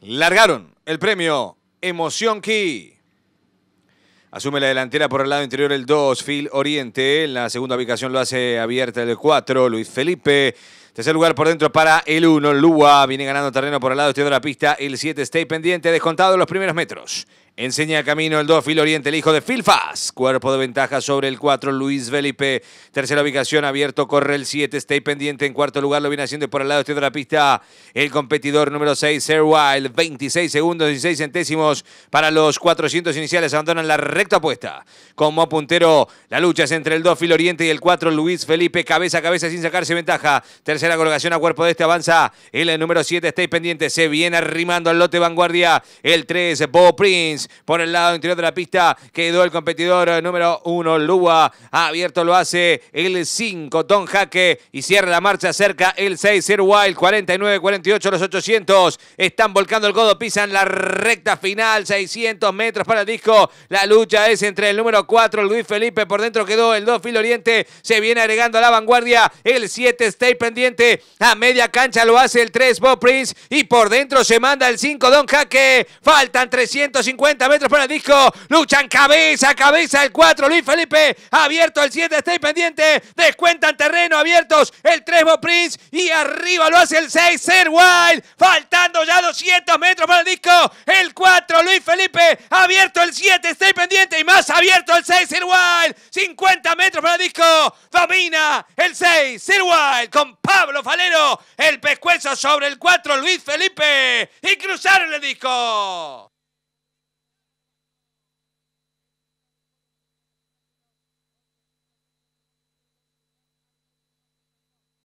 largaron el premio Emoción Key. Asume la delantera por el lado interior el 2, Phil Oriente. En la segunda ubicación lo hace abierta el 4, Luis Felipe. Tercer lugar por dentro para el 1. Lua viene ganando terreno por el lado exterior de la pista. El 7 Stay pendiente, descontado los primeros metros. Enseña camino el 2, Fil Oriente, el hijo de Filfas. Cuerpo de ventaja sobre el 4, Luis Felipe. Tercera ubicación abierto, corre el 7, Stay pendiente. En cuarto lugar lo viene haciendo por el lado exterior de la pista el competidor número 6, Sir Wild. 26 segundos, 16 centésimos para los 400 iniciales. Abandonan la recta apuesta. Como puntero, la lucha es entre el 2, Fil Oriente y el 4, Luis Felipe. Cabeza a cabeza sin sacarse ventaja. Tercera la colocación a cuerpo de este avanza. El número 7, estáis pendiente, se viene arrimando al lote vanguardia. El 3, Bo Prince, por el lado interior de la pista. Quedó el competidor número 1, Lua. Abierto lo hace el 5, Don Jaque. Y cierra la marcha cerca el 6, Zero Wild. 49-48 los 800. Están volcando el codo, pisan la recta final. 600 metros para el disco. La lucha es entre el número 4, Luis Felipe. Por dentro quedó el 2, Filo Oriente. Se viene agregando a la vanguardia. El 7, Stay pendiente. A media cancha lo hace el 3 Bob Prince. Y por dentro se manda el 5 Don Jaque. Faltan 350 metros para el disco. Luchan cabeza a cabeza el 4 Luis Felipe. Abierto el 7. ahí pendiente. Descuentan terreno abiertos. El 3 Bob Prince. Y arriba lo hace el 6 Ser Wild. Faltando ya 200 metros para el disco. El 4, Luis Felipe, abierto el 7, estoy pendiente y más abierto el 6, Sir Wild, 50 metros para el disco, domina el 6, Sir Wild con Pablo Falero, el pescuezo sobre el 4, Luis Felipe, y cruzaron el disco.